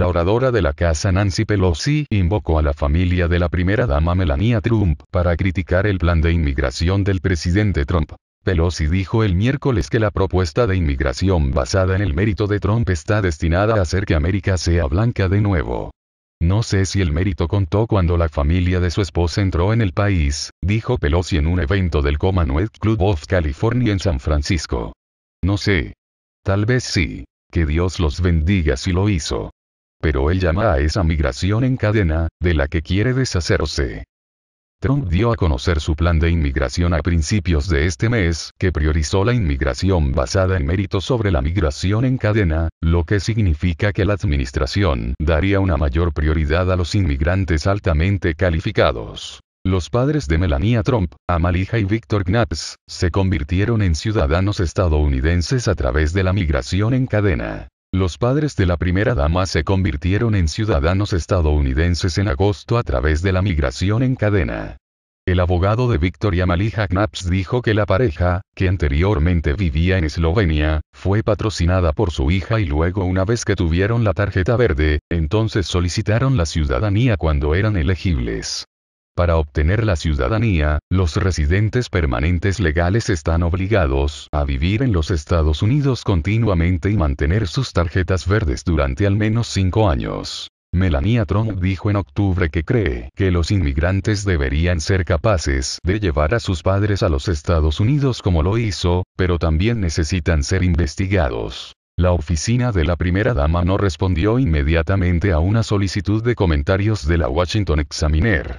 la oradora de la casa Nancy Pelosi invocó a la familia de la primera dama Melania Trump para criticar el plan de inmigración del presidente Trump. Pelosi dijo el miércoles que la propuesta de inmigración basada en el mérito de Trump está destinada a hacer que América sea blanca de nuevo. No sé si el mérito contó cuando la familia de su esposa entró en el país, dijo Pelosi en un evento del Commonwealth Club of California en San Francisco. No sé. Tal vez sí. Que Dios los bendiga si lo hizo. Pero él llama a esa migración en cadena, de la que quiere deshacerse. Trump dio a conocer su plan de inmigración a principios de este mes, que priorizó la inmigración basada en mérito sobre la migración en cadena, lo que significa que la administración daría una mayor prioridad a los inmigrantes altamente calificados. Los padres de Melania Trump, Amalija y Victor Knapps, se convirtieron en ciudadanos estadounidenses a través de la migración en cadena. Los padres de la primera dama se convirtieron en ciudadanos estadounidenses en agosto a través de la migración en cadena. El abogado de Victoria Malija Knaps dijo que la pareja, que anteriormente vivía en Eslovenia, fue patrocinada por su hija y luego una vez que tuvieron la tarjeta verde, entonces solicitaron la ciudadanía cuando eran elegibles para obtener la ciudadanía, los residentes permanentes legales están obligados a vivir en los Estados Unidos continuamente y mantener sus tarjetas verdes durante al menos cinco años. Melania Trump dijo en octubre que cree que los inmigrantes deberían ser capaces de llevar a sus padres a los Estados Unidos como lo hizo, pero también necesitan ser investigados. La oficina de la primera dama no respondió inmediatamente a una solicitud de comentarios de la Washington Examiner.